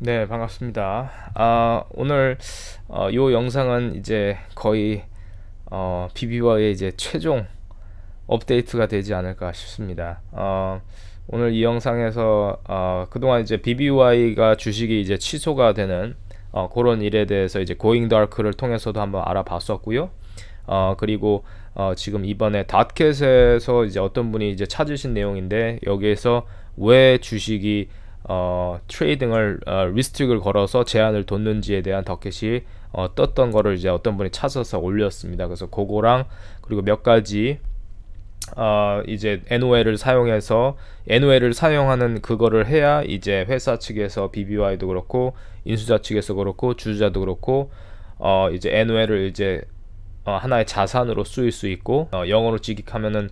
네 반갑습니다 아, 오늘 어, 요 영상은 이제 거의 어, 비비와의 이제 최종 업데이트가 되지 않을까 싶습니다 어, 오늘 이 영상에서 어, 그동안 이제 BBY가 주식이 이제 취소가 되는 어, 그런 일에 대해서 이제 고잉다크를 통해서도 한번 알아봤었고요 어, 그리고 어, 지금 이번에 닷켓에서 이제 어떤 분이 이제 찾으신 내용인데 여기에서 왜 주식이 어, 트레이딩을 어, 리스트릭을 걸어서 제한을 뒀는지에 대한 더켓이 어, 떴던 거를 이제 어떤 분이 찾아서 올렸습니다. 그래서 그거랑 그리고 몇 가지 어, 이제 NOL을 사용해서 NOL을 사용하는 그거를 해야 이제 회사 측에서 BBY도 그렇고 인수자 측에서 그렇고 주주자도 그렇고 어, 이제 NOL을 이제 어, 하나의 자산으로 쓰일 수 있고 어, 영어로 직익하면은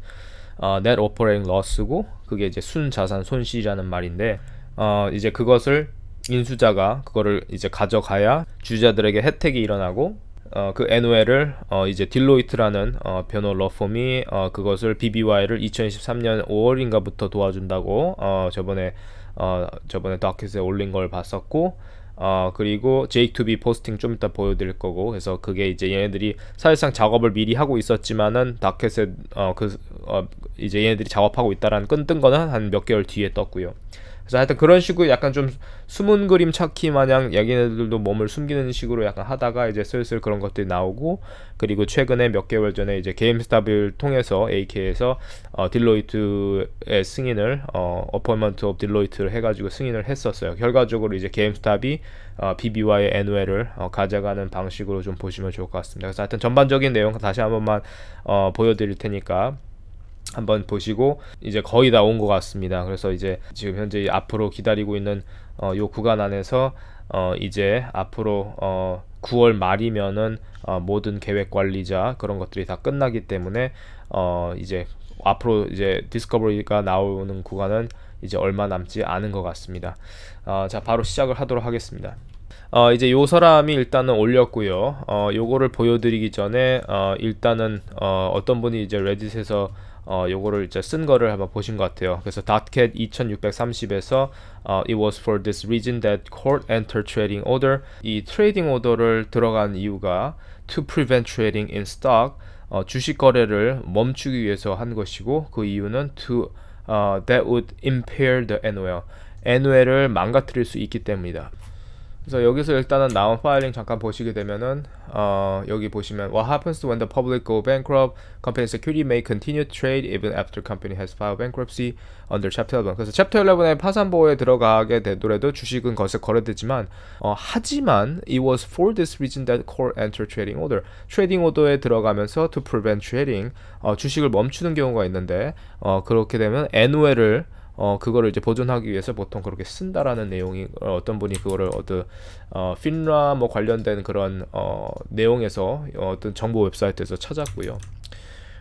어, net operating loss고 그게 이제 순 자산 손실이라는 말인데 어, 이제 그것을 인수자가 그거를 이제 가져가야 주자들에게 혜택이 일어나고 어, 그 NOL을 어, 이제 딜로이트라는 어, 변호 러폼이 어, 그것을 BBY를 2023년 5월인가부터 도와준다고 어, 저번에 어, 저번에 다켓에 올린 걸 봤었고 어, 그리고 J2B 포스팅 좀 이따 보여드릴 거고 그래서 그게 이제 얘네들이 사실상 작업을 미리 하고 있었지만은 다켓에 어, 그, 어, 이제 얘네들이 작업하고 있다라는 끈뜬 거는 한 몇 개월 뒤에 떴고요. 그래서 하여튼 그런 식으로 약간 좀 숨은 그림 찾기 마냥 야기네들도 몸을 숨기는 식으로 약간 하다가 이제 슬슬 그런 것들이 나오고 그리고 최근에 몇 개월 전에 이제 게임스탑을 통해서 AK에서 어, 딜로이트의 승인을 어, 어포먼트 오브 딜로이트를 해가지고 승인을 했었어요. 결과적으로 이제 게임스탑이 어, BBY의 NOL을 어, 가져가는 방식으로 좀 보시면 좋을 것 같습니다. 그래서 하여튼 전반적인 내용 다시 한 번만 어, 보여드릴 테니까 한번 보시고 이제 거의 다 온 것 같습니다. 그래서 이제 지금 현재 앞으로 기다리고 있는 어, 요 구간 안에서 어, 이제 앞으로 어, 9월 말이면은 어, 모든 계획 관리자 그런 것들이 다 끝나기 때문에 어, 이제 앞으로 이제 디스커버리가 나오는 구간은 이제 얼마 남지 않은 것 같습니다. 어, 자 바로 시작을 하도록 하겠습니다. 어, 이제 요 사람이 일단은 올렸고요. 어, 요거를 보여드리기 전에 어, 일단은 어, 어떤 분이 이제 레딧에서 어, 요거를 이제 쓴 거를 한번 보신 것 같아요. 그래서 닷캣 2630에서 어, It was for this reason that court entered trading order 이 트레이딩 오더를 들어간 이유가 to prevent trading in stock 어, 주식 거래를 멈추기 위해서 한 것이고 그 이유는 to uh, that would impair the NOL NOL을 망가뜨릴 수 있기 때문이다. 그래서 여기서 일단은 나온 파일링 잠깐 보시게 되면은 어, 여기 보시면 What happens when the public go bankrupt? Company security may continue trade even after company has filed bankruptcy under Chapter 11. 그래서 Chapter 11의 파산 보호에 들어가게 되더라도 주식은 거기서 거래되지만 어, 하지만 it was for this reason that core enter trading order. 트레이딩 오더에 들어가면서 to prevent trading 어, 주식을 멈추는 경우가 있는데 어, 그렇게 되면 NOL을 어 그거를 이제 보존하기 위해서 보통 그렇게 쓴다라는 내용이 어, 어떤 분이 그거를 어떤 어 핀라 뭐 관련된 그런 어 내용에서 어떤 정보 웹사이트에서 찾았고요.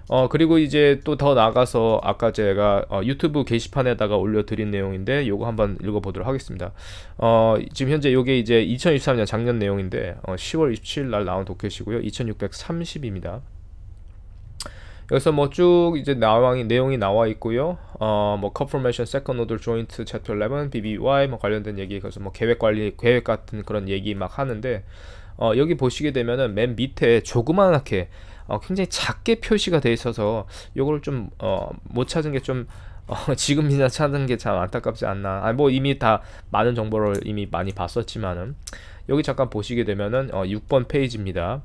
어 그리고 이제 또 더 나가서 아까 제가 어, 유튜브 게시판에다가 올려드린 내용인데 요거 한번 읽어보도록 하겠습니다 어 지금 현재 요게 이제 2023년 작년 내용인데 어, 10월 27일 날 나온 도켓이고요 2630입니다 여기서 뭐 쭉 이제 나왕이 내용이 나와 있고요. 어뭐 confirmation second nodal joint chapter 11 BBY 뭐 관련된 얘기 그래서 뭐 계획 관리 계획 같은 그런 얘기 막 하는데 어 여기 보시게 되면은 맨 밑에 조그만하게 어 굉장히 작게 표시가 돼 있어서 요걸좀 어 못 찾은 게 좀 어, 지금이나 찾는게 참 안타깝지 않나. 아, 뭐 이미 다 많은 정보를 이미 많이 봤었지만은 여기 잠깐 보시게 되면은 어, 6번 페이지입니다.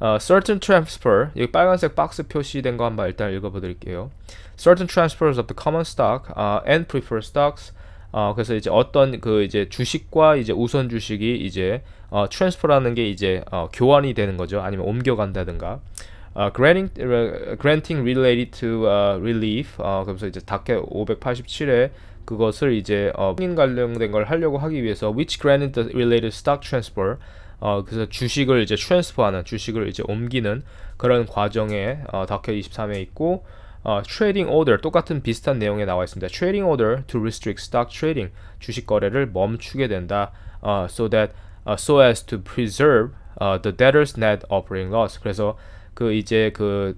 어, certain transfer 여기 빨간색 박스 표시된 거 한 번 일단 읽어보드릴게요. certain transfers of the common stock uh, and preferred stocks 어, 그래서 이제 어떤 그 이제 주식과 이제 우선 주식이 이제 어, transfer라는 게 이제 어, 교환이 되는 거죠. 아니면 옮겨간다든가. 어, granting, granting related to uh, relief. 어, 그래서 이제 닥해 587에 그것을 이제 어, 승인 관련된 걸 하려고 하기 위해서 which granted the related stock transfer 어, 그래서 주식을 이제 트랜스퍼하는 주식을 이제 옮기는 그런 과정에 어, 다큐 23에 있고 어, trading order 똑같은 비슷한 내용에 나와 있습니다. trading order to restrict stock trading 주식 거래를 멈추게 된다. 어, so that uh, so as to preserve uh, the debtor's net operating loss. 그래서 그 이제 그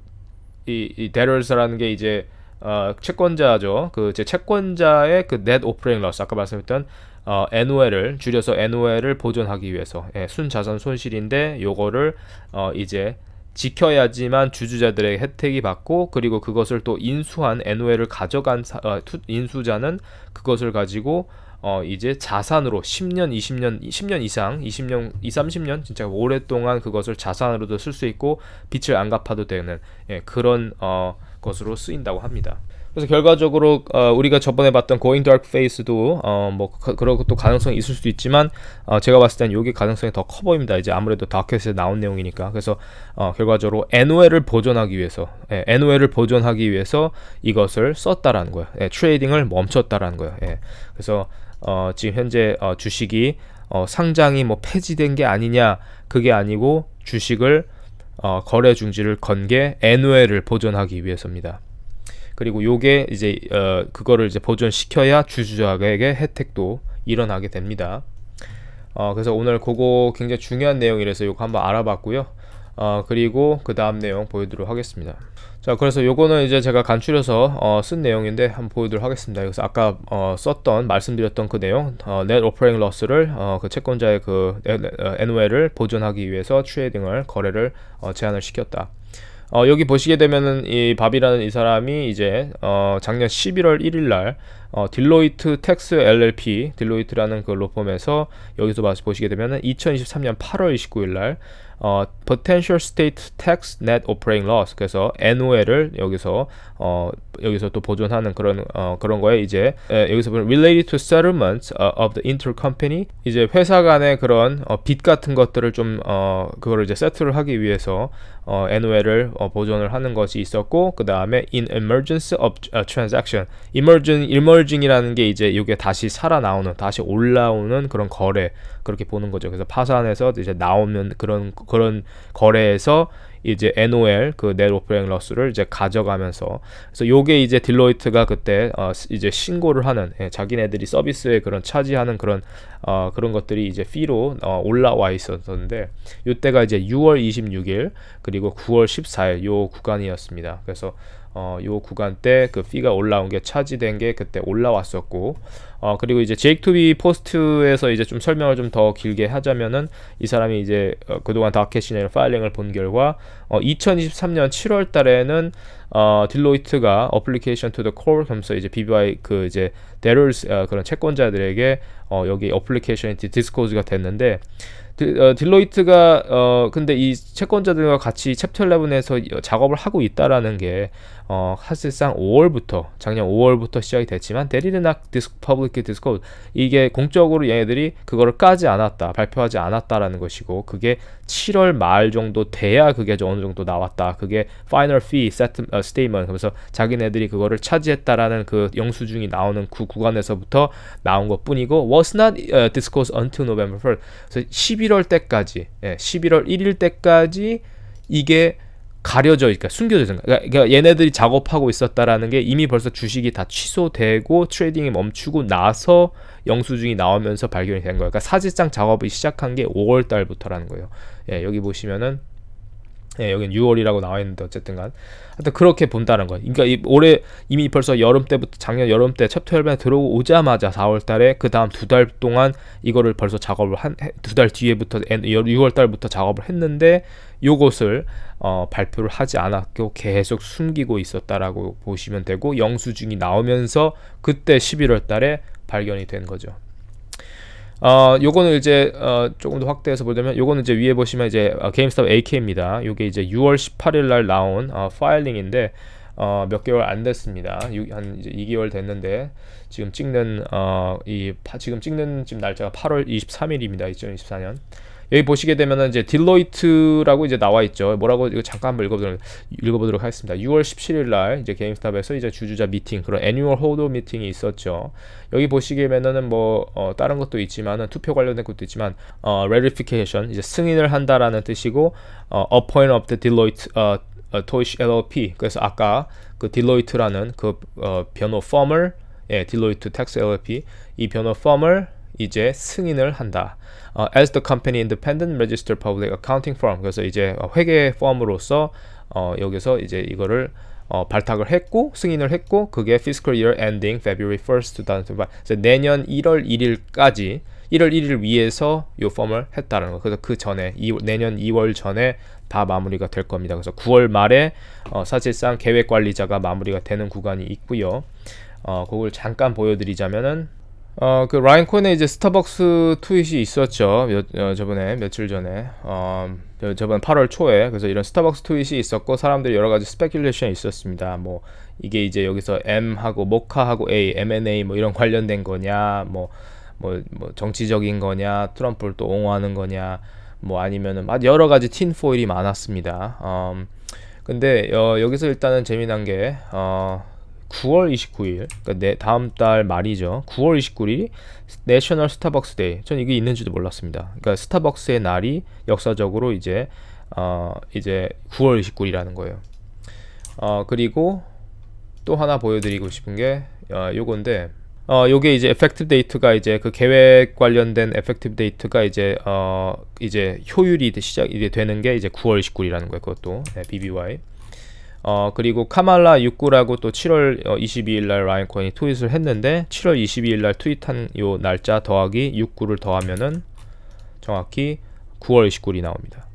이 이 debtors라는 게 이제 어, 채권자죠. 그제 채권자의 그 net operating loss 아까 말씀했던 어, NOL을 줄여서 NOL을 보존하기 위해서 예, 순자산 손실인데 요거를 어, 이제 지켜야지만 주주자들의 혜택이 받고 그리고 그것을 또 인수한 NOL을 가져간 사, 어, 투, 인수자는 그것을 가지고 어, 이제 자산으로 10년, 20년, 10년 이상, 20년, 20, 30년 진짜 오랫동안 그것을 자산으로도 쓸 수 있고 빚을 안 갚아도 되는 예, 그런 어, 것으로 쓰인다고 합니다. 그래서 결과적으로 어, 우리가 저번에 봤던 Going Dark Face도 어, 뭐 그, 그런 것도 가능성이 있을 수도 있지만 어, 제가 봤을 땐 이게 가능성이 더 커 보입니다. 이제 아무래도 다크에서 나온 내용이니까 그래서 어, 결과적으로 NOL을 보존하기 위해서 예, NOL을 보존하기 위해서 이것을 썼다라는 거예요. 예, 트레이딩을 멈췄다라는 거예요. 예, 그래서 어, 지금 현재 어, 주식이 어, 상장이 뭐 폐지된 게 아니냐 그게 아니고 주식을 어, 거래 중지를 건 게 NOL을 보존하기 위해서입니다. 그리고 요게 이제 어, 그거를 이제 보존시켜야 주주에게 자 혜택도 일어나게 됩니다. 어, 그래서 오늘 그거 굉장히 중요한 내용이라서 요거 한번 알아봤고요. 어, 그리고 그 다음 내용 보여드리도록 하겠습니다. 자, 그래서 요거는 이제 제가 간추려서 어, 쓴 내용인데 한번 보여드리도록 하겠습니다. 그래서 아까 어, 썼던 말씀드렸던 그 내용, 어, net o p e r i n g loss를 어, 그 채권자의 그 어, 네, 어, NOL을 보존하기 위해서 트레이딩을 거래를 어, 제한을 시켰다. 어, 여기 보시게 되면은 이 밥이라는 이 사람이 이제 어, 작년 11월 1일날 어, 딜로이트 텍스 LLP 딜로이트라는 그 로펌에서 여기서 보시게 되면은 2023년 8월 29일날 어, Potential State Tax Net Operating Loss 그래서 NOL을 여기서 어, 여기서 또 보존하는 그런 어, 그런 거에 이제 에, 여기서 보면 Related to Settlements of the Intercompany 이제 회사 간의 그런 어, 빚 같은 것들을 좀 어, 그거를 이제 세트를 하기 위해서 어, NOL을 어, 보존을 하는 것이 있었고 그 다음에 In Emergence of uh, Transaction Emerging Emerging이라는 게 이제 이게 다시 살아나오는 다시 올라오는 그런 거래 그렇게 보는 거죠. 그래서 파산에서 이제 나오는 그런 그런 거래에서 이제 NOL 그 넷오프레잉 러스를 이제 가져가면서 그래서 요게 이제 딜로이트가 그때 어 이제 신고를 하는 예, 자기네들이 서비스에 그런 차지하는 그런 어 그런 것들이 이제 피로 어 올라와 있었는데 요때가 이제 6월 26일 그리고 9월 14일 요 구간이었습니다. 그래서 어 요 구간 때그 피가 올라온 게 차지된 게 그때 올라왔었고 어, 그리고 이제 제이크투비 포스트에서 이제 좀 설명을 좀 더 길게 하자면은 이 사람이 이제 어, 그동안 다켓이나 파일링을 본 결과 어, 2023년 7월 달에는 어, 딜로이트가 어플리케이션 투더콜 겸서 이제 BBI 그 이제 데럴스 어, 그런 채권자들에게 어, 여기 어플리케이션이 디스코즈가 됐는데 디, 어, 딜로이트가 어, 근데 이 채권자들과 같이 챕터 11에서 작업을 하고 있다라는 게 어, 사실상 5월부터 작년 5월부터 시작이 됐지만 데리드나 디스크 퍼블릭 디스코 즈 이게 공적으로 얘네들이 그거를 까지 않았다 발표하지 않았다라는 것이고 그게 7월 말 정도 돼야 그게 어느 정도 나왔다. 그게 final fee 어, statement 그래서 자기네들이 그거를 차지했다라는 그 영수증이 나오는 그 구간에서부터 나온 것 뿐이고 was not 어, disclosed until November 1 그래서 11월 때까지 예, 11월 1일 때까지 이게 가려져 있러 그러니까 숨겨져 있는 그니까 그러니까 얘네들이 작업하고 있었다라는 게 이미 벌써 주식이 다 취소되고 트레이딩이 멈추고 나서 영수증이 나오면서 발견이 된 거예요. 그러니까 사실상 작업을 시작한 게 5월 달부터라는 거예요. 예, 여기 보시면은 예, 여긴 6월이라고 나와 있는데 어쨌든 간 하여튼 그렇게 본다는 거예요. 그러니까 이, 올해 이미 벌써 여름 때부터 작년 여름 때 챕터 11에 들어오자마자 4월 달에 그 다음 두 달 동안 이거를 벌써 작업을 한 두 달 뒤에부터 6월 달부터 작업을 했는데 요것을 어, 발표를 하지 않았고 계속 숨기고 있었다라고 보시면 되고 영수증이 나오면서 그때 11월 달에 발견이 된 거죠. 어, 요거는 이제 어, 조금 더 확대해서 보자면 요거는 이제 위에 보시면 이제 어, 게임스탑 AK입니다. 요게 이제 6월 18일 날 나온 어, 파일링인데 어, 몇 개월 안 됐습니다. 6, 한 이제 2개월 됐는데 지금 찍는 어, 이 파, 지금 찍는 지금 날짜가 8월 23일입니다. 2024년. 여기 보시게 되면은 이제 딜로이트라고 이제 나와 있죠. 뭐라고 이거 잠깐 한번 읽어보도록, 읽어보도록 하겠습니다. 6월 17일 날 이제 게임스탑에서 이제 주주자 미팅 그런 애니얼 호도 미팅이 있었죠. 여기 보시게 되면은 뭐 어, 다른 것도 있지만은 투표 관련된 것도 있지만 어, ratification 이제 승인을 한다라는 뜻이고 어, appoint of the Deloitte 어, 토이시 어, LLP 그래서 아까 그 딜로이트라는 그 어, 변호 펌을 예, 딜로이트 텍스 LLP 이 변호 펌을 이제 승인을 한다. 어, as the company independent registered public accounting firm. 그래서 이제 회계 펌으로서 어, 여기서 이제 이거를 어, 발탁을 했고 승인을 했고 그게 fiscal year ending February 1st 2025. 내년 1월 1일까지 1월 1일 위해서 요 펌을 했다는 거. 그래서 그 전에 2, 내년 2월 전에 다 마무리가 될 겁니다. 그래서 9월 말에 어, 사실상 계획 관리자가 마무리가 되는 구간이 있고요. 어, 그걸 잠깐 보여드리자면은 어, 그 라인 코인에 이제 스타벅스 트윗이 있었죠. 몇, 어, 저번에 며칠 전에 어, 저번 8월 초에 그래서 이런 스타벅스 트윗이 있었고 사람들이 여러 가지 스페큘레이션이 있었습니다. 뭐 이게 이제 여기서 M 하고 모카 하고 A, M&A 뭐 이런 관련된 거냐, 뭐, 뭐, 뭐 정치적인 거냐, 트럼프를 또 옹호하는 거냐, 뭐 아니면은 막 여러 가지 틴 포일이 많았습니다. 어, 근데 어, 여기서 일단은 재미난 게 어, 9월 29일, 그러니까 내 다음 달 말이죠. 9월 29일이 내셔널 스타벅스 데이. 전 이게 있는지도 몰랐습니다. 그러니까 스타벅스의 날이 역사적으로 이제 어, 이제 9월 29일이라는 거예요. 어, 그리고 또 하나 보여드리고 싶은 게 어, 요건데 어, 요게 이제 effective date가 이제 그 계획 관련된 effective date가 이제 어, 이제 효율이 시작이 되는 게 이제 9월 29일이라는 거예요. 그것도 네, BBY. 어, 그리고 카말라 6구라고 또 7월 어, 22일 날라인언 코인이 트윗을 했는데 7월 22일 날 트윗한 요 날짜 더하기 6구를 더하면은 정확히 9월 29일이 나옵니다.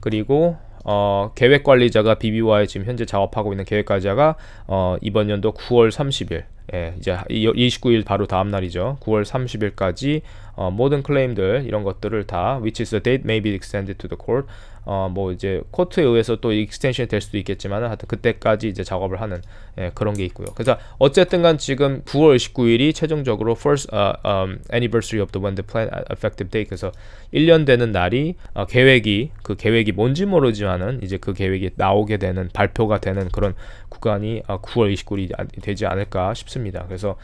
그리고 어, 계획 관리자가 BBY 지금 현재 작업하고 있는 계획 관리자가 어, 이번 연도 9월 30일 예, 이제 29일 바로 다음 날이죠. 9월 30일까지 어, 모든 클레임들 이런 것들을 다 which is the date may be extended to the court 어, 뭐 이제 코트에 의해서 또 익스텐션이 될 수도 있겠지만 하여튼 그때까지 이제 작업을 하는 예, 그런 게 있고요. 그래서 어쨌든 간 지금 9월 19일이 최종적으로 first uh, um, anniversary of the when the plan uh, effective date 그래서 1년 되는 날이 어, 계획이 그 계획이 뭔지 모르지만은 이제 그 계획이 나오게 되는 발표가 되는 그런 구간이 어, 9월 29일이 되지 않을까 싶습니다. 그래서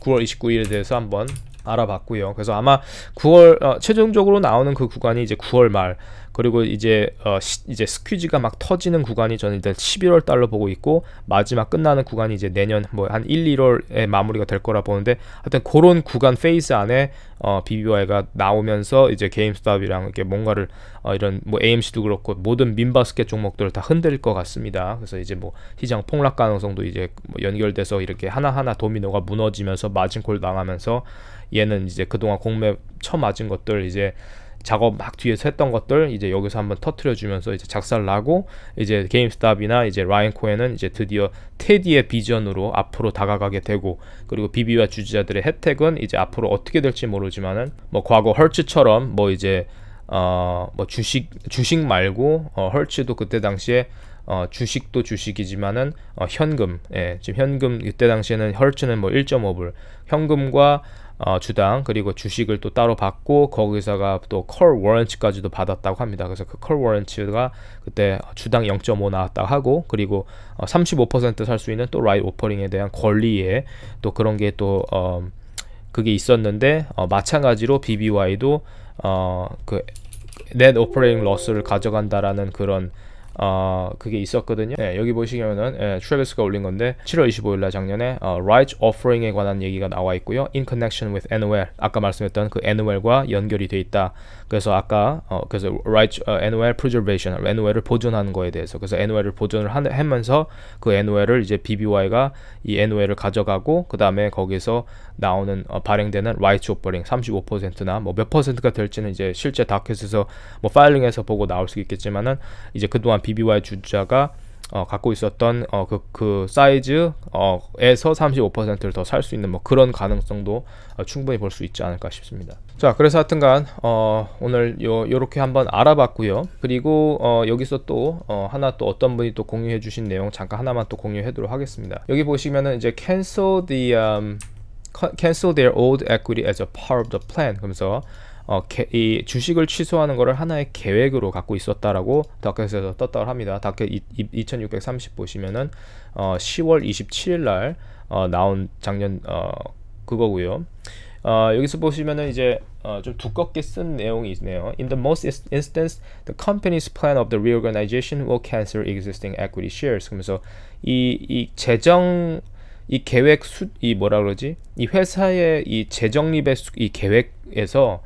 9월 29일에 대해서 한번 알아봤고요. 그래서 아마 9월 어, 최종적으로 나오는 그 구간이 이제 9월 말 그리고 이제 어, 시, 이제 스퀴즈가 막 터지는 구간이 저는 일단 11월 달로 보고 있고 마지막 끝나는 구간이 이제 내년 뭐 한 1, 2월에 마무리가 될 거라 보는데 하여튼 그런 구간 페이스 안에 어, BBY가 나오면서 이제 게임스탑이랑 이렇게 뭔가를 어, 이런 뭐 AMC도 그렇고 모든 민바스켓 종목들을 다 흔들릴 것 같습니다. 그래서 이제 뭐 시장 폭락 가능성도 이제 뭐 연결돼서 이렇게 하나하나 도미노가 무너지면서 마진콜 당하면서 얘는 이제 그동안 공매 음맞은 것들 이제 작업 막 뒤에서 했던 것들 이제 여기서 한번 터트려 주면서 이제 작살 나고 이제 게임스탑이나 이제 라인 코에는 이제 드디어 테디의 비전으로 앞으로 다가가게 되고 그리고 비비와 주지자들의 혜택은 이제 앞으로 어떻게 될지 모르지만은 뭐 과거 헐츠처럼 뭐 이제 어 뭐 주식 주식 말고 어 헐츠도 그때 당시에 어, 주식도 주식이지만은 어, 현금, 예, 지금 현금 이때 당시에는 헐츠는 뭐 1.5불, 현금과 어, 주당 그리고 주식을 또 따로 받고 거기서가 또 컬워런치까지도 받았다고 합니다. 그래서 그 컬워런치가 그때 주당 0.5 나왔다고 하고 그리고 어, 35%살 수 있는 또 라이트 오퍼링에 대한 권리에 또 그런 게 또 어, 그게 있었는데 어, 마찬가지로 BBY도 어 그 넷오퍼레이 러스를 가져간다라는 그런 어, 그게 있었거든요. 예, 여기 보시면은 예, 트래비스가 올린 건데 7월 25일 날 작년에 어, Right Offering에 관한 얘기가 나와 있고요. In connection with NOL 아까 말씀했던 그 NOL과 연결이 돼 있다. 그래서 아까 어, 그래서 right 어, NOL preservation, NOL을 보존하는 거에 대해서 그래서 NOL을 보존을 한, 하면서 그 NOL을 이제 BBY가 이 NOL을 가져가고 그 다음에 거기서 나오는 어, 발행되는 right offering 35%나 뭐 몇 퍼센트가 될지는 이제 실제 다큐에서 뭐파일링에서 보고 나올 수 있겠지만은 이제 그동안 BBY 주자가 어, 갖고 있었던 어, 그, 그 사이즈에서 어, 35%를 더 살 수 있는 뭐 그런 가능성도 어, 충분히 볼 수 있지 않을까 싶습니다. 자, 그래서 하여튼간 어, 오늘 요, 요렇게 한번 알아봤고요. 그리고 어, 여기서 또 하나 또 어떤 분이 또 공유해 주신 내용 잠깐 하나만 또 공유해도록 하겠습니다. 여기 보시면은 이제 cancel the um, cancel their old equity as a part of the plan 그러면서 어, 개, 이 주식을 취소하는 것을 하나의 계획으로 갖고 있었다라고 다크에서 떴다고 합니다. 다켓 2630 보시면은 어, 10월 27일 날 어, 나온 작년 어, 그거고요. 어, 여기서 보시면은 이제 어, 좀 두껍게 쓴 내용이 있네요. In the most instance, the company's plan of the reorganization will cancel existing equity shares. 그러서 이, 이 재정 이 계획 수, 이 뭐라 그러지? 이 회사의 이 재정립의 수, 이 계획에서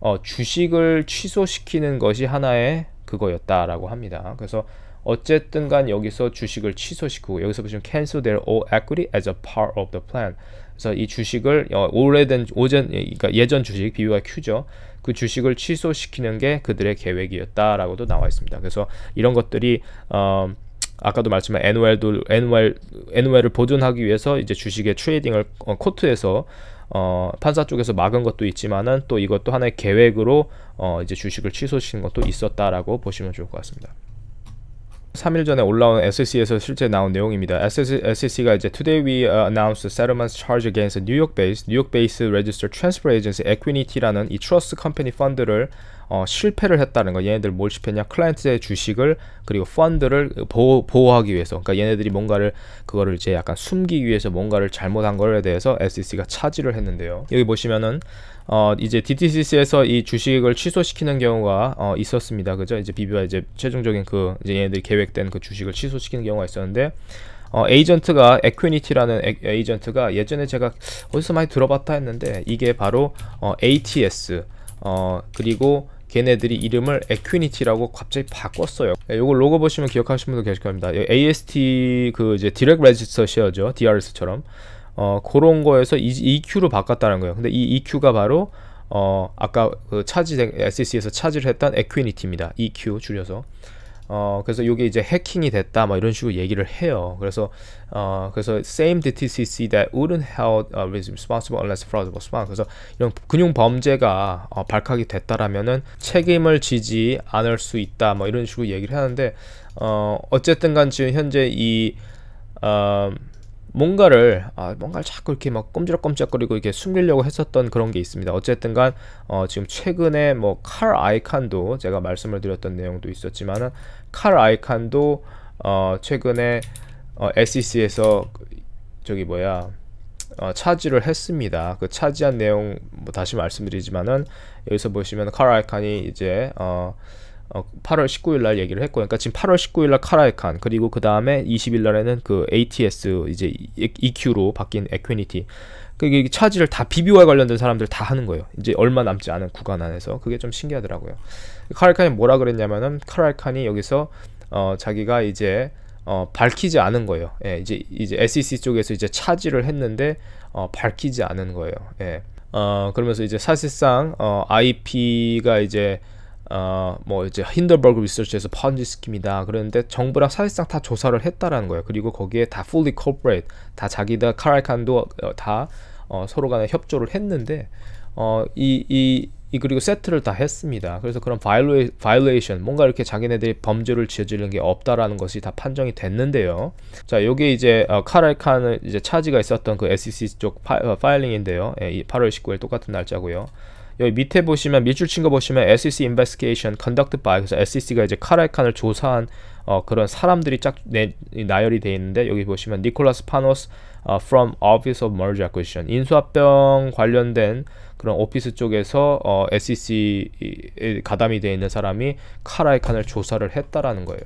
어, 주식을 취소시키는 것이 하나의 그거였다라고 합니다. 그래서 어쨌든 간 여기서 주식을 취소시키고 여기서 보시면 cancel their all equity as a part of the plan. 그래서 이 주식을 어, 오래된 오전 그러니까 예전 주식 비유가 Q죠. 그 주식을 취소시키는 게 그들의 계획이었다라고도 나와 있습니다. 그래서 이런 것들이 어, 아까도 말씀한 NOL도 NOL NOL을 보존하기 위해서 이제 주식의 트레이딩을 어, 코트에서 어, 판사 쪽에서 막은 것도 있지만은 또 이것도 하나의 계획으로 어, 이제 주식을 취소시킨 것도 있었다라고 보시면 좋을 것 같습니다. 3일 전에 올라온 SEC에서 실제 나온 내용입니다. SEC가 이제 Today we announced a settlement charge against a New York-based New York-based Registered Transfer Agency Equinity라는 이 Company 펀드를 어, 실패를 했다는 거 얘네들 뭘 실패했냐 클라이언트의 주식을 그리고 펀드를 보호, 보호하기 위해서 그러니까 얘네들이 뭔가를 그거를 이제 약간 숨기기 위해서 뭔가를 잘못한 거에 대해서 SEC가 차지를 했는데요 여기 보시면은 어, 이제 DTCC에서 이 주식을 취소시키는 경우가 어, 있었습니다. 그죠? 이제 비비와 이제 최종적인 그 이제 얘네들이 계획된 그 주식을 취소시키는 경우가 있었는데 어, 에이전트가 에퀴니티라는 에, 이전트가 예전에 제가 어디서 많이 들어봤다 했는데 이게 바로 어, ATS 어, 그리고 걔네들이 이름을 에퀴니티라고 갑자기 바꿨어요 예, 요걸 로고 보시면 기억하시는 분도 계실 겁니다 예, AST 그 이제 디렉 레지스터 쉐어죠 DRS처럼 어 그런 거에서 EQ로 바꿨다는 거예요 근데 이 EQ가 바로 어 아까 그 차지 SEC에서 차지를 했던 에퀴니티입니다 EQ 줄여서 어, 그래서 이게 이제 해킹이 됐다, 뭐 이런 식으로 얘기를 해요. 그래서, 어, 그래서 same DTCC that wouldn't held uh, responsible unless fraud was found. 그래서 이런 금융 범죄가 어, 발각이 됐다라면은 책임을 지지 않을 수 있다, 뭐 이런 식으로 얘기를 하는데, 어, 어쨌든 간 지금 현재 이, 어, 뭔가를 아, 뭔가를 자꾸 이렇게 막 꼼지락꼼지락거리고 이렇게 숨기려고 했었던 그런 게 있습니다. 어쨌든간 어, 지금 최근에 뭐 칼 아이칸도 제가 말씀을 드렸던 내용도 있었지만은 칼 아이칸도 어, 최근에 어, SEC에서 그 저기 뭐야 어, 차지를 했습니다. 그 차지한 내용 뭐 다시 말씀드리지만은 여기서 보시면 칼 아이칸이 이제 어, 8월 어, 19일 날 얘기를 했고, 그러니까 지금 8월 19일 날 카라이칸, 그리고 그 다음에 20일 날에는 그 ATS, 이제 EQ로 바뀐 에퀴니티. 그게 차지를 다 BBO와 관련된 사람들 다 하는 거예요. 이제 얼마 남지 않은 구간 안에서. 그게 좀 신기하더라고요. 카라이칸이 뭐라 그랬냐면은, 카라이칸이 여기서, 어, 자기가 이제, 어, 밝히지 않은 거예요. 예, 이제, 이제 SEC 쪽에서 이제 차지를 했는데, 어, 밝히지 않은 거예요. 예. 어, 그러면서 이제 사실상, 어, IP가 이제, 어, 뭐 이제 힌더버그 리서치에서 펀지 스킵이다 그러는데 정부랑 사실상 다 조사를 했다라는 거예요. 그리고 거기에 다 fully corporate 다 자기들 카라칸도 어, 다 어, 서로 간에 협조를 했는데 어, 이, 이, 이 그리고 세트를 다 했습니다. 그래서 그런 바이올레, 바이올레이션 뭔가 이렇게 자기네들이 범죄를 저지르는 게 없다라는 것이 다 판정이 됐는데요. 자, 요게 이제 어, 카랄칸을 이제 차지가 있었던 그 SEC 쪽 파, 어, 파일링인데요. 예, 8월 19일 똑같은 날짜고요. 여기 밑에 보시면 밑줄 친 거 보시면 SEC investigation conducted by 그래서 SEC가 이제 카라이칸을 조사한 어, 그런 사람들이 쫙 내, 나열이 되어 있는데 여기 보시면 니콜라스 파노스 어, from Office of Merger Acquisition 인수합병 관련된 그런 오피스 쪽에서 어, SEC에 가담이 되어 있는 사람이 카라이칸을 조사를 했다라는 거예요.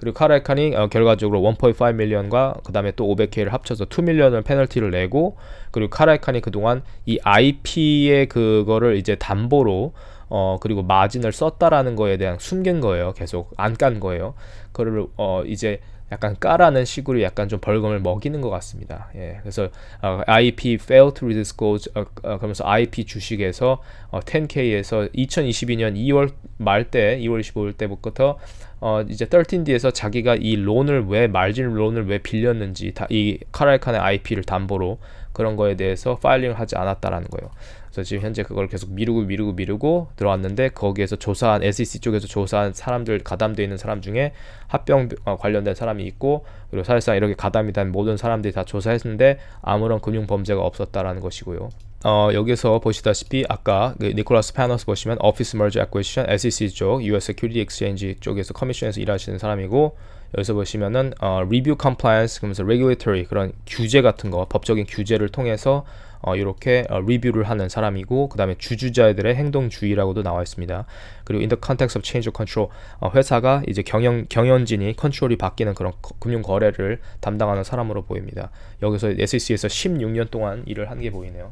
그리고 카라이칸이 어, 결과적으로 1.5 밀리언과 그 다음에 또 500K를 합쳐서 2 밀리언을 페널티를 내고 그리고 카라이칸이 그동안 이 IP의 그거를 이제 담보로 어 그리고 마진을 썼다라는 거에 대한 숨긴 거예요. 계속 안 깐 거예요. 그거를 어 이제 약간 까라는 식으로 약간 좀 벌금을 먹이는 것 같습니다. 예, 그래서 어, IP fail to disclose 어, 어, 그러면서 IP 주식에서 어, 10K에서 2022년 2월 말 때 2월 25일 때부터 어, 이제 13D에서 자기가 이 론을 왜 말진 론을 왜 빌렸는지 다 이 카라이칸의 IP를 담보로 그런 거에 대해서 파일링을 하지 않았다라는 거예요. 그래서 지금 현재 그걸 계속 미루고 미루고 미루고 들어왔는데 거기에서 조사한 SEC 쪽에서 조사한 사람들 가담돼 있는 사람 중에 합병 어, 관련된 사람이 있고 그리고 사실상 이렇게 가담이 된 모든 사람들이 다 조사했는데 아무런 금융 범죄가 없었다라는 것이고요. 어, 여기서 보시다시피 아까 그 니콜라스 파너스 보시면 Office Merge Acquisition SEC 쪽 US Security Exchange 쪽에서 커미션에서 일하시는 사람이고 여기서 보시면은 어, Review Compliance 그러면서 Regulatory 그런 규제 같은 거 법적인 규제를 통해서 어, 이렇게 어, 리뷰를 하는 사람이고 그 다음에 주주자들의 행동 주의라고도 나와 있습니다. 그리고 in the context of change of control 어, 회사가 이제 경영 경영진이 컨트롤이 바뀌는 그런 거, 금융 거래를 담당하는 사람으로 보입니다. 여기서 SEC에서 16년 동안 일을 한 게 보이네요.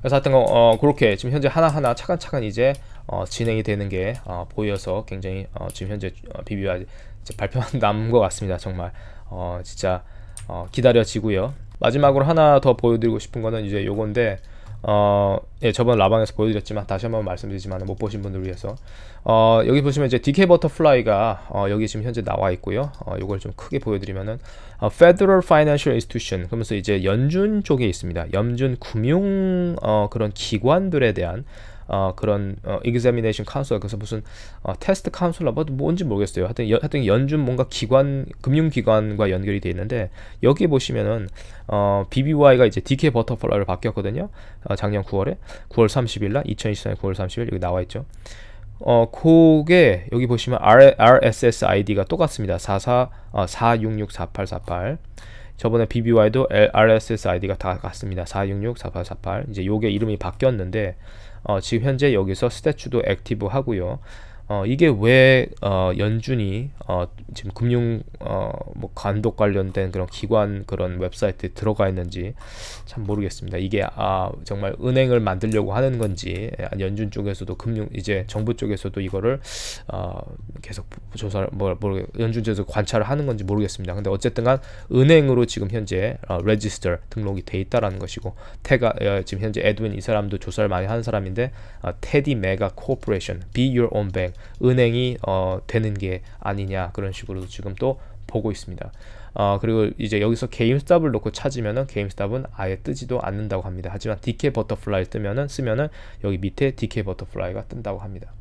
그래서 하여튼 어, 어, 그렇게 지금 현재 하나하나 차근차근 이제 어, 진행이 되는 게 어, 보여서 굉장히 어, 지금 현재 어, 비비와 이제 발표한 남은 것 같습니다. 정말 어, 진짜 어, 기다려지고요. 마지막으로 하나 더 보여드리고 싶은 거는 이제 요건데 어, 예, 저번 라방에서 보여드렸지만 다시 한번 말씀드리지만 못 보신 분들 을 위해서 어, 여기 보시면 이제 DK 버터플라이가 어, 여기 지금 현재 나와 있고요. 어, 이걸 좀 크게 보여드리면은 어, Federal Financial Institution 그러면서 이제 연준 쪽에 있습니다. 연준 금융 어, 그런 기관들에 대한 어, 그런 어, examination counselor 그래서 무슨 어, 테스트 카운슬러 뭐 뭔지 모르겠어요. 하여튼 여, 하여튼 연준 뭔가 기관 금융기관과 연결이 돼 있는데 여기 보시면은 어, BBY가 이제 DK 버터플라이로 바뀌었거든요. 어, 작년 9월에 9월 30일 날 2024년 9월 30일 여기 나와 있죠. 어, 그게 여기 보시면 R, RSS ID가 똑같습니다. 44 어, 4664848 저번에 BBY도 RSS ID가 다 같습니다. 4664848 이제 요게 이름이 바뀌었는데 어, 지금 현재 여기서 스태츄도 액티브 하고요. 어, 이게 왜 어, 연준이 어, 지금 금융 어, 뭐 간독 관련된 그런 기관 그런 웹사이트에 들어가 있는지 참 모르겠습니다. 이게 아, 정말 은행을 만들려고 하는 건지 예, 연준 쪽에서도 금융 이제 정부 쪽에서도 이거를 어, 계속 조사를 뭐 모르 뭐, 연준 쪽에서 관찰을 하는 건지 모르겠습니다. 근데 어쨌든간 은행으로 지금 현재 어, 레지스터 등록이 돼 있다라는 것이고 태가 어, 지금 현재 에드윈 이 사람도 조사를 많이 하는 사람인데 어, 테디 메가 코퍼레이션 Be Your Own Bank 은행이 어, 되는 게 아니냐 그런 식으로 지금 또 보고 있습니다. 어, 그리고 이제 여기서 게임스탑을 놓고 찾으면은 게임스탑은 아예 뜨지도 않는다고 합니다. 하지만 DK 버터플라이 뜨면은 쓰면은 여기 밑에 DK 버터플라이가 뜬다고 합니다.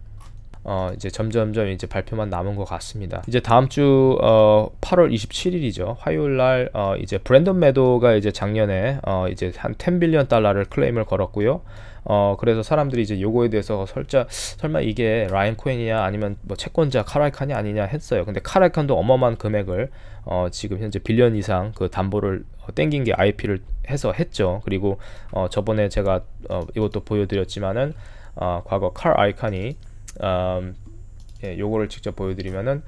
어, 이제 점점점 이제 발표만 남은 것 같습니다. 이제 다음 주 어, 8월 27일이죠. 화요일 날 어, 이제 브랜던 매도가 이제 작년에 어, 이제 한 10빌리언 달러를 클레임을 걸었고요. 어 그래서 사람들이 이제 요거에 대해서 설자 설마 이게 라임 코인이냐 아니면 뭐 채권자 카라이칸이 아니냐 했어요. 근데 카라이칸도 어마어마한 금액을 어 지금 현재 빌리언 이상 그 담보를 어, 땡긴 게 IP를 해서 했죠. 그리고 어 저번에 제가 어 이것도 보여드렸지만은 어 과거 카라이칸이 음, 예, 요거를 직접 보여드리면은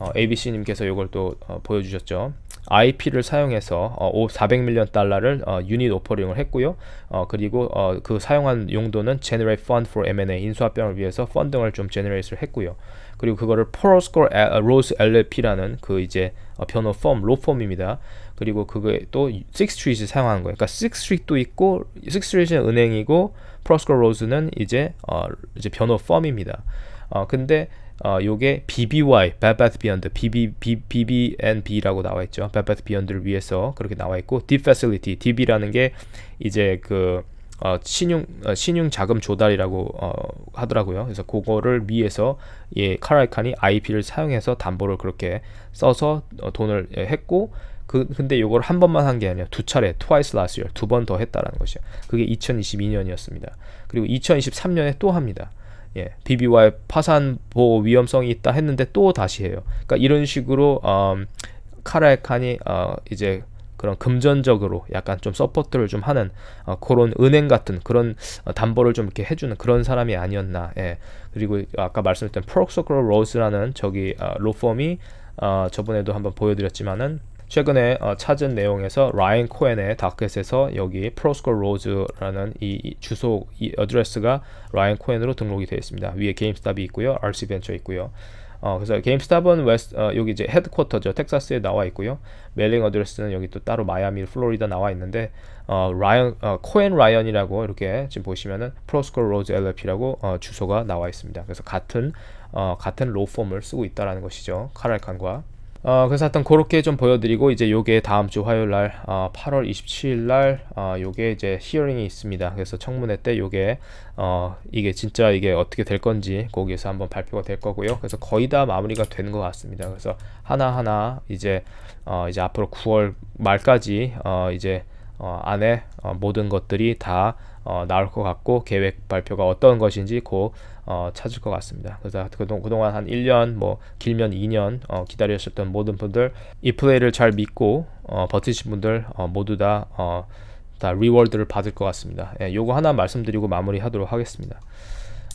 어, ABC님께서 요걸 또 어, 보여주셨죠. IP를 사용해서 어, 400밀리언 달러를 어, 유닛 오퍼링을 했고요. 어, 그리고 어, 그 사용한 용도는 Generate Fund for M&A 인수합병을 위해서 펀딩을 좀 제너레이트를 했고요. 그리고 그거를 Poroscore 아, 아, Rose LLP라는 그 이제 어, 변호 펌, 로펌입니다. 그리고 그게 또 6스트리트 사용하 거예요. 그러니까 6스트리트도 있고 6스트리트는 은행이고 Poroscore Rose는 이제 어, 이제 변호 펌입니다. 어, 근데 어, 요게 BBY, Bed Bath Beyond, BB, BB, n B라고 나와 있죠. Bed Bath Beyond를 위해서 그렇게 나와 있고, Deep Facility, DB라는 게 이제 그 어, 신용 어, 신용 자금 조달이라고 어, 하더라고요. 그래서 그거를 위해서 예, 카라이칸이 IP를 사용해서 담보를 그렇게 써서 어, 돈을 예, 했고 그 근데 요걸한 번만 한 게 아니라 두 차례 twice last year 두 번 더 했다라는 것이요. 그게 2022년이었습니다. 그리고 2023년에 또 합니다. 예, BBY 파산 보호 위험성이 있다 했는데 또 다시 해요. 그러니까 이런 식으로 어, 카라에칸이 어, 이제 그런 금전적으로 약간 좀 서포트를 좀 하는 어, 그런 은행 같은 그런 어, 담보를 좀 이렇게 해주는 그런 사람이 아니었나. 예. 그리고 아까 말씀드렸던 프록소크로 로스라는 저기 어, 로펌이 어, 저번에도 한번 보여드렸지만은 최근에 어, 찾은 내용에서 라인 코엔의 다켓에서 여기 프로스코 로즈라는 이 주소 이 어드레스가 라인 코엔으로 등록이 되어 있습니다. 위에 게임스탑이 있고요. RC 벤처 있고요. 어, 그래서 게임스탑은 웨스, 어, 여기 이제 헤드쿼터죠. 텍사스에 나와 있고요. 메일링 어드레스는 여기 또 따로 마이애미, 플로리다 나와 있는데 어, 라이언, 어, 코엔 라이언이라고 이렇게 지금 보시면은 프로스코 로즈 LLP라고 어, 주소가 나와 있습니다. 그래서 같은 어, 같은 로펌을 쓰고 있다라는 것이죠. 카랄칸과 어, 그래서 하여튼 그렇게 좀 보여드리고 이제 요게 다음 주 화요일 날 어, 8월 27일 날 어, 요게 이제 히어링이 있습니다. 그래서 청문회 때 요게 어, 이게 진짜 이게 어떻게 될 건지 거기에서 한번 발표가 될 거고요. 그래서 거의 다 마무리가 되는 것 같습니다. 그래서 하나하나 이제 어, 이제 앞으로 9월 말까지 어, 이제 어, 안에 어, 모든 것들이 다 어, 나올 것 같고 계획 발표가 어떤 것인지 곧 어, 찾을 것 같습니다. 그래서 그동안 한 1년 뭐 길면 2년 어, 기다리셨던 모든 분들 이 플레이를 잘 믿고 어, 버티신 분들 어, 모두 다다 어, 리워드를 받을 것 같습니다. 예, 요거 하나 말씀드리고 마무리하도록 하겠습니다.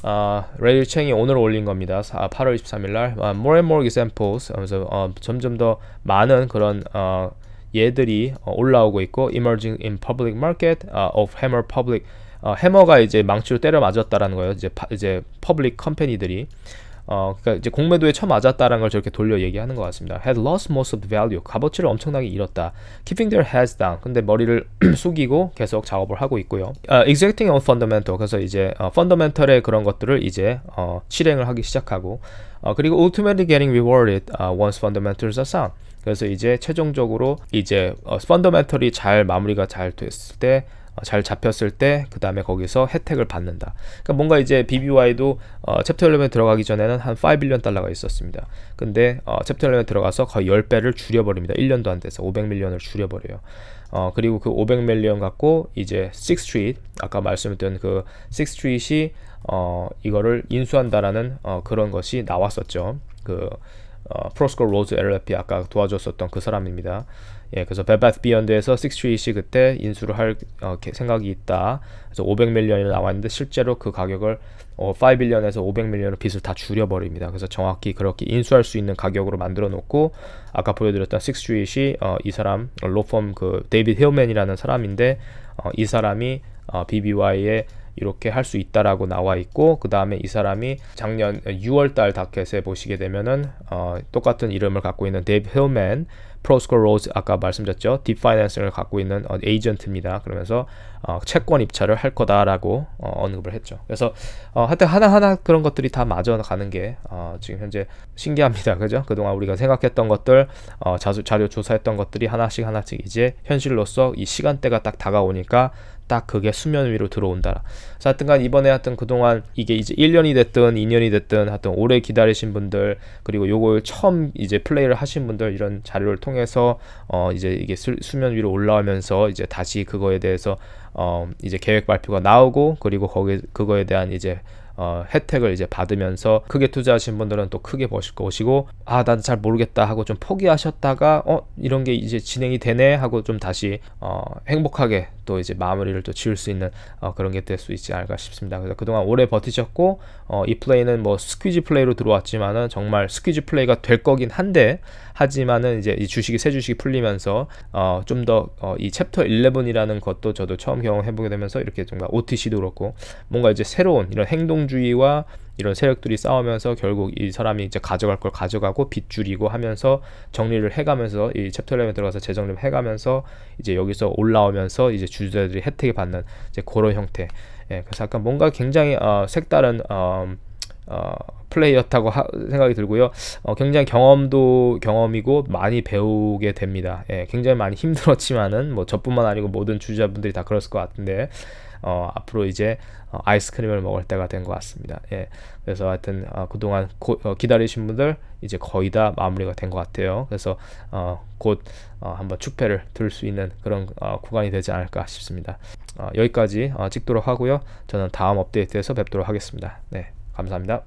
아, 레일 챙이 오늘 올린 겁니다. 8월 23일 날 아, more and more examples 하면서 어, 점점 더 많은 그런 어, 예들이 어, 올라오고 있고 emerging in public market 아, of Hammer public 어, 해머가 이제 망치로 때려 맞았다라는 거예요. 이제 파, 이제 퍼블릭 컴퍼니들이 어, 그러니까 이제 공매도에 처맞았다라는 걸 저렇게 돌려 얘기하는 것 같습니다. had lost most of the value. 값어치를 엄청나게 잃었다. keeping their heads down. 근데 머리를 숙이고 계속 작업을 하고 있고요. Uh, 어, exacting on fundamental. 그래서 이제 어, fundamental의 그런 것들을 이제 어, 실행을 하기 시작하고 어, 그리고 ultimately getting rewarded uh, once fundamentals are sound. 그래서 이제 최종적으로 이제 어, fundamental이 잘 마무리가 잘 됐을 때 어, 잘 잡혔을 때 그 다음에 거기서 혜택을 받는다. 그러니까 뭔가 이제 BBY도 어, 챕터 11에 들어가기 전에는 한 5빌리언 달러가 있었습니다. 근데 어, 챕터 11에 들어가서 거의 10배를 줄여버립니다. 1년도 안 돼서 500밀리언을 줄여버려요. 어, 그리고 그 500밀리언 갖고 이제 6스트리 아까 말씀드린 그6스트리이 어, 이거를 인수한다라는 어, 그런 것이 나왔었죠. 그 어, 프로스코 로즈 LLP 아까 도와줬었던 그 사람입니다. 예, 그래서 베바스 비언드에서 6트리시 그때 인수를 할 어, 생각이 있다. 그래서 500밀리언이 나왔는데 실제로 그 가격을 어, 5빌리언에서 500밀리언으로 빚을 다 줄여버립니다. 그래서 정확히 그렇게 인수할 수 있는 가격으로 만들어 놓고 아까 보여드렸던 6트리시 어, 이 사람 어, 로펌 그 데이빗 헤어맨이라는 사람인데 어, 이 사람이 어, BBY의 이렇게 할 수 있다라고 나와 있고 그 다음에 이 사람이 작년 6월달 다켓에 보시게 되면은 어, 똑같은 이름을 갖고 있는 데이브 힐맨 프로스코 로즈 아까 말씀드렸죠 딥파이낸싱을 갖고 있는 어, 에이전트입니다 그러면서 어, 채권 입찰을 할 거다라고 어, 언급을 했죠 그래서 어, 하여튼 하나하나 그런 것들이 다 맞아가는 게 어, 지금 현재 신기합니다 그죠 그동안 우리가 생각했던 것들 어, 자수, 자료 조사했던 것들이 하나씩 하나씩 이제 현실로서 이 시간대가 딱 다가오니까 딱 그게 수면 위로 들어온다. 그래서 하여튼간 이번에 하여튼 그동안 이게 이제 1년이 됐든 2년이 됐든 하여튼 오래 기다리신 분들 그리고 요걸 처음 이제 플레이를 하신 분들 이런 자료를 통해서 어 이제 이게 수, 수면 위로 올라오면서 이제 다시 그거에 대해서 어 이제 계획 발표가 나오고 그리고 거기 그거에 대한 이제 어, 혜택을 이제 받으면서 크게 투자하신 분들은 또 크게 버실 것이고 아난 잘 모르겠다 하고 좀 포기하셨다가 어 이런 게 이제 진행이 되네 하고 좀 다시 어, 행복하게 또 이제 마무리를 또 지을 수 있는 어, 그런 게 될 수 있지 않을까 싶습니다. 그래서 그동안 오래 버티셨고 어, 이 플레이는 뭐 스퀴즈 플레이로 들어왔지만은 정말 스퀴즈 플레이가 될 거긴 한데 하지만은 이제 이 주식이 새 주식이 풀리면서 어, 좀더이 어, 챕터 11이라는 것도 저도 처음 경험해보게 되면서 이렇게 정말 OTC도 그렇고 뭔가 이제 새로운 이런 행동주의와 이런 세력들이 싸우면서 결국 이 사람이 이제 가져갈 걸 가져가고 빗줄이고 하면서 정리를 해가면서 이 챕터 11에 들어가서 재정립 해가면서 이제 여기서 올라오면서 이제 주주들이 자 혜택을 받는 이제 그런 형태. 예, 그래서 약간 뭔가 굉장히 어, 색다른 어, 어, 플레이였다고 하, 생각이 들고요. 어, 굉장히 경험도 경험이고 많이 배우게 됩니다. 예, 굉장히 많이 힘들었지만은 뭐 저뿐만 아니고 모든 주주자분들이 다 그랬을 것 같은데 어, 앞으로 이제 어, 아이스크림을 먹을 때가 된 것 같습니다. 예. 그래서 하여튼 어, 그동안 고, 어, 기다리신 분들 이제 거의 다 마무리가 된 것 같아요. 그래서 어, 곧 어, 한번 축배를 들수 있는 그런 어, 구간이 되지 않을까 싶습니다. 어, 여기까지 어, 찍도록 하고요. 저는 다음 업데이트에서 뵙도록 하겠습니다. 네, 감사합니다.